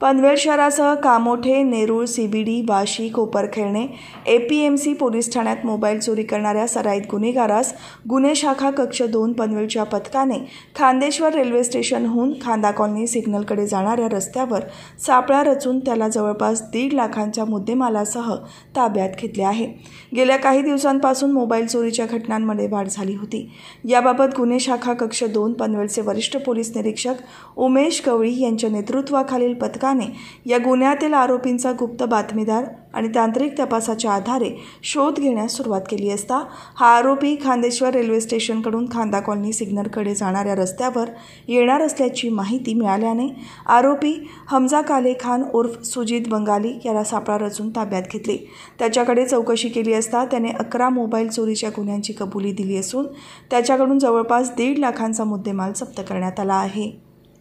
पनवेल शहरासह Kamothe Nerul CBD Vashi Koparkhairane A P M C police ठाण्यात mobile चोरी करणाऱ्या सराईत गुन्हेगारास गुन्हे शाखा कक्ष दोन पनवेलच्या पथकाने खांदेश्वर रेल्वे स्टेशनहून खांदा कॉलनी सिग्नलकडे जाणाऱ्या रस्त्यावर सापळा रचून त्याला जवळपास दीड लाखांच्या मुद्देमालासह ताब्यात घेतले आहे गेल्या काही दिवसांपासून मोबाईल चोरीच्या घटनांमध्ये वाढ झाली होती याबाबत गुन्हे शाखा कक्ष दोन पनवेलचे वरिष्ठ पोलीस निरीक्षक उमेश कवळी यांच्या नेतृत्वाखालील पथका पोलिसांनी या गुन्ह्यातील आरोपींचा गुप्त बातमीदार आणि तांत्रिक तपासाच्या आधारे शोध घेण्यास सुरुवात केली असता हा आरोपी खांदेश्वर रेल्वे स्टेशनकडून खांदा कॉलनी सिग्नलकडे जाणाऱ्या रस्त्यावर येणार असल्याची माहिती मिळाल्याने आरोपी हमजा काले खान उर्फ सुजित बंगाली याला सापळा रचून ताब्यात घेतले त्याच्याकडे चौकशी केली असता त्याने अकरा मोबाईल चोरीच्या गुन्ह्यांची कबुली दिली असून त्याच्याकडून जवळपास दीड लाखांचा मुद्देमाल जप्त करण्यात आला आहे